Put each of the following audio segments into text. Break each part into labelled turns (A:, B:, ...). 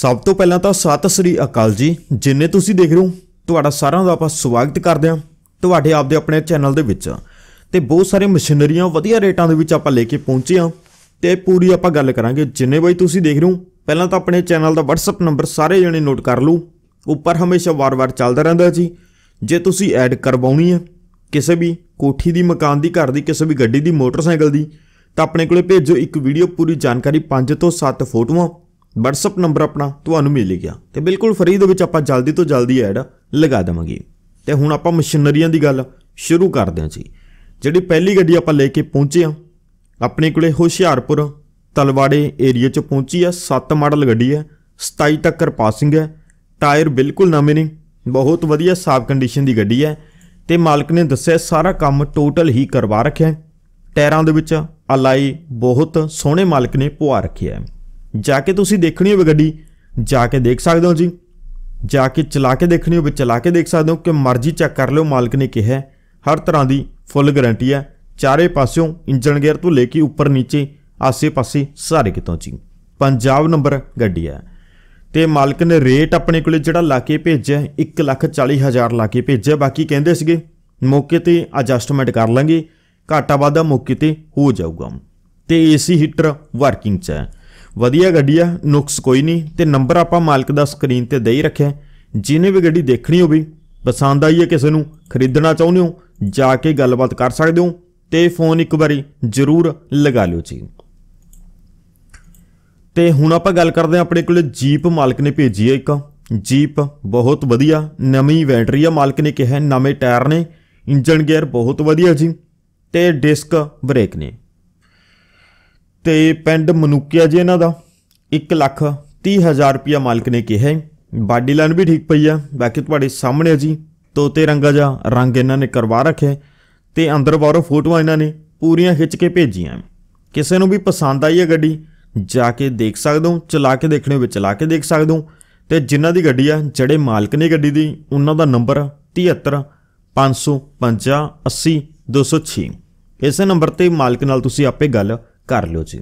A: ਸਭ ਤੋਂ ਪਹਿਲਾਂ ਤਾਂ ਸਤਿ ਸ੍ਰੀ ਅਕਾਲ ਜੀ ਜਿੰਨੇ ਤੁਸੀਂ ਦੇਖ ਰਹੇ ਹੋ ਤੁਹਾਡਾ ਸਾਰਿਆਂ ਦਾ ਆਪਾਂ ਸਵਾਗਤ ਕਰਦੇ ਹਾਂ ਤੁਹਾਡੇ ਆਪਦੇ ਆਪਣੇ ਚੈਨਲ ਦੇ ਵਿੱਚ ਤੇ ਬਹੁਤ ਸਾਰੇ ਮਸ਼ੀਨਰੀਆਂ ਵਧੀਆ ਰੇਟਾਂ ਦੇ ਵਿੱਚ ਆਪਾਂ ਲੈ ਕੇ ਪਹੁੰਚੇ ਹਾਂ ਤੇ ਪੂਰੀ ਆਪਾਂ ਗੱਲ ਕਰਾਂਗੇ ਜਿੰਨੇ ਬਈ ਤੁਸੀਂ ਦੇਖ ਰਹੇ ਹੋ ਪਹਿਲਾਂ ਤਾਂ ਆਪਣੇ ਚੈਨਲ ਦਾ WhatsApp ਨੰਬਰ ਸਾਰੇ ਜਣੇ ਨੋਟ ਕਰ ਲਓ ਉੱਪਰ ਹਮੇਸ਼ਾ ਵਾਰ-ਵਾਰ ਚੱਲਦਾ ਰਹਿੰਦਾ ਜੀ ਜੇ ਤੁਸੀਂ ਐਡ ਕਰਵਾਉਣੀ ਹੈ ਕਿਸੇ ਵੀ ਕੋਠੀ ਦੀ ਮਕਾਨ ਦੀ ਘਰ ਦੀ ਕਿਸੇ ਵੀ ਗੱਡੀ ਦੀ ਮੋਟਰਸਾਈਕਲ ਦੀ ਤਾਂ ਆਪਣੇ ਕੋਲੇ ਭੇਜੋ ਇੱਕ ਵੀਡੀਓ ਪੂਰੀ ਜਾਣਕਾਰੀ 5 ਤੋਂ 7 ਫੋਟੋਆਂ WhatsApp ਨੰਬਰ ਆਪਣਾ ਤੁਹਾਨੂੰ ਮਿਲ ਗਿਆ ਤੇ ਬਿਲਕੁਲ ਫਰੀ ਦੇ ਵਿੱਚ ਆਪਾਂ ਜਲਦੀ ਤੋਂ ਜਲਦੀ ਐਡ ਲਗਾ ਦੇਵਾਂਗੇ ਤੇ ਹੁਣ ਆਪਾਂ ਮਸ਼ੀਨਰੀਆਂ ਦੀ ਗੱਲ ਸ਼ੁਰੂ ਕਰਦੇ ਹਾਂ ਜੀ ਜਿਹੜੀ ਪਹਿਲੀ ਗੱਡੀ ਆਪਾਂ ਲੈ ਕੇ ਪਹੁੰਚੇ ਆ ਆਪਣੇ ਕੋਲੇ ਹੁਸ਼ਿਆਰਪੁਰ ਤਲਵਾੜੇ ਏਰੀਆ 'ਚ ਪਹੁੰਚੀ ਆ 7 ਮਾਡਲ ਗੱਡੀ ਹੈ 27 ਟੱਕਰ ਪਾਸਿੰਗ ਹੈ ਟਾਇਰ ਬਿਲਕੁਲ ਨਵੇਂ ਨੇ ਬਹੁਤ ਵਧੀਆ ਸਾਫ ਕੰਡੀਸ਼ਨ ਦੀ ਗੱਡੀ ਹੈ ਤੇ ਮਾਲਕ ਨੇ ਦੱਸਿਆ ਸਾਰਾ ਕੰਮ ਟੋਟਲ ਹੀ ਕਰਵਾ ਰੱਖਿਆ ਟਾਇਰਾਂ ਦੇ ਵਿੱਚ ਅਲਾਈ ਬਹੁਤ ਸੋਹਣੇ ਮਾਲਕ ਨੇ ਪਵਾ ਰੱਖਿਆ ਹੈ ਜਾ ਕੇ ਤੁਸੀਂ ਦੇਖਣੀ ਹੋਵੇ ਗੱਡੀ ਜਾ ਕੇ ਦੇਖ ਸਕਦੇ ਹੋ ਜੀ ਜਾ ਕੇ ਚਲਾ ਕੇ ਦੇਖਣੀ ਹੋਵੇ ਚਲਾ ਕੇ ਦੇਖ ਸਕਦੇ ਹੋ ਕਿ ਮਰਜ਼ੀ ਚੈੱਕ ਕਰ ਲਿਓ ਮਾਲਕ ਨੇ ਕਿਹਾ ਹਰ ਤਰ੍ਹਾਂ ਦੀ ਫੁੱਲ ਗਾਰੰਟੀ ਹੈ ਚਾਰੇ ਪਾਸਿਓਂ ਇੰਜਨ ਗੇਅਰ ਤੋਂ ਲੈ ਕੇ ਉੱਪਰ ਨੀਚੇ ਆਸੇ-ਪਾਸੇ ਸਾਰੇ ਕਿਤੋਂ ਜੀ ਪੰਜਾਬ ਨੰਬਰ ਗੱਡੀ ਹੈ ਤੇ ਮਾਲਕ ਨੇ ਰੇਟ ਆਪਣੇ ਕੋਲੇ ਜਿਹੜਾ ਲਾ ਕੇ ਭੇਜਿਆ 1,40,000 ਲਾ ਕੇ ਭੇਜਿਆ ਬਾਕੀ ਕਹਿੰਦੇ ਸੀਗੇ ਮੌਕੇ ਤੇ ਐਡਜਸਟਮੈਂਟ ਕਰ ਲਾਂਗੇ ਘਾਟਾ ਵਾਧਾ ਮੌਕੇ ਤੇ ਹੋ ਜਾਊਗਾ ਤੇ ਏਸੀ ਹੀਟਰ ਵਰਕਿੰਗ 'ਚ ਹੈ ਵਧੀਆ ਗੱਡੀ ਆ ਨੁਕਸ ਕੋਈ ਨਹੀਂ ਤੇ ਨੰਬਰ ਆਪਾਂ ਮਾਲਕ ਦਾ ਸਕਰੀਨ ਤੇ ਦੇ ਹੀ ਰੱਖਿਆ ਜਿਹਨੇ ਵੀ ਗੱਡੀ ਦੇਖਣੀ ਹੋਵੇ ਪਸੰਦ ਆਈ ਹੈ ਕਿਸੇ ਨੂੰ ਖਰੀਦਣਾ ਚਾਹੁੰਦੇ ਹੋ ਜਾ ਕੇ ਗੱਲਬਾਤ ਕਰ ਸਕਦੇ ਹੋ ਤੇ ਫੋਨ ਇੱਕ ਵਾਰੀ ਜ਼ਰੂਰ ਲਗਾ ਲਿਓ ਜੀ ਤੇ ਹੁਣ ਆਪਾਂ ਗੱਲ ਕਰਦੇ ਹਾਂ ਆਪਣੇ ਕੋਲ ਜੀਪ ਮਾਲਕ ਨੇ ਭੇਜੀ ਹੈ ਇੱਕ ਜੀਪ ਬਹੁਤ ਵਧੀਆ ਨਵੀਂ ਬੈਟਰੀ ਆ ਮਾਲਕ ਨੇ ਕਿਹਾ ਨਵੇਂ ਟਾਇਰ ਨੇ ਇੰਜਨ ਗੇਅਰ ਬਹੁਤ ਵਧੀਆ ਜੀ ਤੇ ਡਿਸਕ ਬ੍ਰੇਕ ਨੇ ਤੇ ਪਿੰਡ ਮਨੂਕਿਆ ਜੀ ਇਹਨਾਂ ਦਾ 1 ਲੱਖ 30 ਹਜ਼ਾਰ ਰੁਪਇਆ ਮਾਲਕ ਨੇ ਕਿਹਾ ਬਾਡੀ ਲਾਈਨ ਵੀ ਠੀਕ ਪਈ ਆ ਬਾਕੀ ਤੁਹਾਡੇ ਸਾਹਮਣੇ ਜੀ ਤੋਤੇ ਰੰਗਾ ਜਾਂ ਰੰਗ ਇਹਨਾਂ ਨੇ ਕਰਵਾ ਰੱਖਿਆ ਤੇ ਅੰਦਰ ਬਾਹਰੋਂ ਫੋਟੋਆਂ ਇਹਨਾਂ ਨੇ ਪੂਰੀਆਂ ਖਿੱਚ ਕੇ ਭੇਜੀਆਂ ਕਿਸੇ ਨੂੰ ਵੀ ਪਸੰਦ ਆਈ ਹੈ ਗੱਡੀ ਜਾ ਕੇ ਦੇਖ ਸਕਦੇ ਹੋ ਚਲਾ ਕੇ ਦੇਖਣੇ ਵਿੱਚ ਚਲਾ ਕੇ ਦੇਖ ਸਕਦੇ ਹੋ ਤੇ ਜਿਨ੍ਹਾਂ ਦੀ ਗੱਡੀ ਆ ਜਿਹੜੇ ਮਾਲਕ ਨੇ ਗੱਡੀ ਦੀ ਉਹਨਾਂ ਦਾ ਨੰਬਰ 73 550 80 206 ਇਸੇ ਨੰਬਰ ਤੇ ਮਾਲਕ ਨਾਲ ਤੁਸੀਂ ਆਪੇ ਗੱਲ ਕਰ ਲਿਓ ਜੀ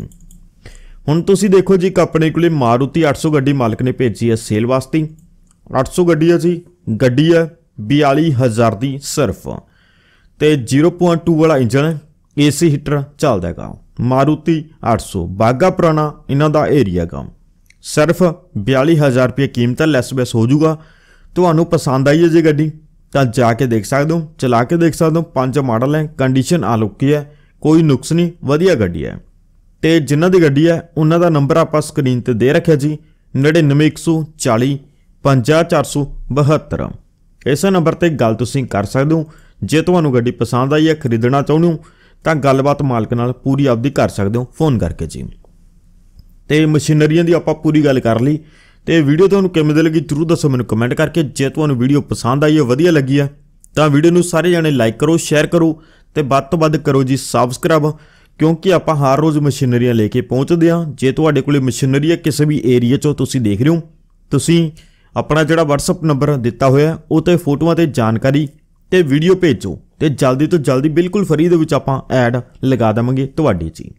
A: ਹੁਣ ਤੁਸੀਂ ਦੇਖੋ ਜੀ ਕੰਪਨੀ ਆਪਣੇ ਕੋਲੇ ਮਾਰੂਤੀ 800 ਗੱਡੀ ਮਾਲਕ ਨੇ ਭੇਜੀ ਹੈ ਸੇਲ ਵਾਸਤੇ 800 ਗੱਡੀ ਹੈ ਜੀ ਗੱਡੀ ਹੈ 42000 ਦੀ ਸਿਰਫ ਤੇ 0.2 ਵਾਲਾ ਇੰਜਨ ਹੈ ਏਸੀ ਹੀਟਰ ਚੱਲਦਾ ਹੈਗਾ ਮਾਰੂਤੀ 800 ਬਾਗਾ ਪੁਰਾਣਾ ਇਹਨਾਂ ਦਾ ਏਰੀਆ ਹੈਗਾ ਸਿਰਫ 42000 ਰੁਪਏ ਕੀਮਤ ਹੈ ਲੈਸ ਬੈਸ ਹੋ ਜਾਊਗਾ ਤੁਹਾਨੂੰ ਪਸੰਦ ਆਈ ਹੈ ਜੇ ਗੱਡੀ ਤਾਂ ਜਾ ਕੇ ਦੇਖ ਸਕਦੇ ਹੋ ਚਲਾ ਕੇ ਦੇਖ ਸਕਦੇ ਹੋ ਪੰਜ ਮਾਡਲ ਹੈ ਕੰਡੀਸ਼ਨ ਆ ਲੁੱਕੀ ਹੈ ਕੋਈ ਨੁਕਸ ਨਹੀਂ ਵਧੀਆ ਗੱਡੀ ਹੈ ਤੇ ਜਿਨ੍ਹਾਂ ਦੀ ਗੱਡੀ ਹੈ ਉਹਨਾਂ ਦਾ ਨੰਬਰ ਆਪਾਂ ਸਕਰੀਨ ਤੇ ਦੇ ਰੱਖਿਆ ਜੀ 99140 ਇਸ ਇਸੇ ਨੰਬਰ ਤੇ ਗੱਲ ਤੁਸੀਂ ਕਰ ਸਕਦੇ ਹੋ ਜੇ ਤੁਹਾਨੂੰ ਗੱਡੀ ਪਸੰਦ ਆਈ ਹੈ ਖਰੀਦਣਾ ਚਾਹੁੰਦੇ ਹੋ ਤਾਂ ਗੱਲਬਾਤ ਮਾਲਕ ਨਾਲ ਪੂਰੀ ਆਪਦੀ ਕਰ ਸਕਦੇ ਹੋ ਫੋਨ ਕਰਕੇ ਜੀ ਤੇ ਮਸ਼ੀਨਰੀਆਂ ਦੀ ਆਪਾਂ ਪੂਰੀ ਗੱਲ ਕਰ ਲਈ ਤੇ ਵੀਡੀਓ ਤੁਹਾਨੂੰ ਕਿਵੇਂ ਲੱਗੀ ਜਰੂਰ ਦੱਸੋ ਮੈਨੂੰ ਕਮੈਂਟ ਕਰਕੇ ਜੇ ਤੁਹਾਨੂੰ ਵੀਡੀਓ ਪਸੰਦ ਆਈ ਹੈ ਵਧੀਆ ਲੱਗੀ ਹੈ ਤਾਂ ਵੀਡੀਓ ਨੂੰ ਸਾਰੇ ਜਣੇ ਲਾਈਕ ਕਰੋ ਸ਼ੇਅਰ ਕਰੋ ਤੇ ਵੱਧ ਤੋਂ ਵੱਧ ਕਰੋ ਜੀ ਸਬਸਕ੍ਰਾਈਬ ਕਿਉਂਕਿ ਆਪਾਂ ਹਰ ਰੋਜ਼ ਮਸ਼ੀਨਰੀਆਂ ਲੈ ਕੇ ਪਹੁੰਚਦੇ ਆ ਜੇ ਤੁਹਾਡੇ ਕੋਲੇ ਮਸ਼ੀਨਰੀ ਹੈ ਕਿਸੇ ਵੀ ਏਰੀਆ 'ਚੋਂ ਤੁਸੀਂ ਦੇਖ ਰਹੇ ਹੋ ਤੁਸੀਂ ਆਪਣਾ ਜਿਹੜਾ WhatsApp ਨੰਬਰ ਦਿੱਤਾ ਹੋਇਆ ਉਹ ਤੇ ਫੋਟੋਆਂ ਤੇ ਜਾਣਕਾਰੀ ਤੇ ਵੀਡੀਓ ਭੇਜੋ ਤੇ ਜਲਦੀ ਤੋਂ ਜਲਦੀ ਬਿਲਕੁਲ ਫਰੀ ਦੇ ਵਿੱਚ ਆਪਾਂ ਐਡ ਲਗਾ ਦਵਾਂਗੇ ਤੁਹਾਡੀ ਜੀ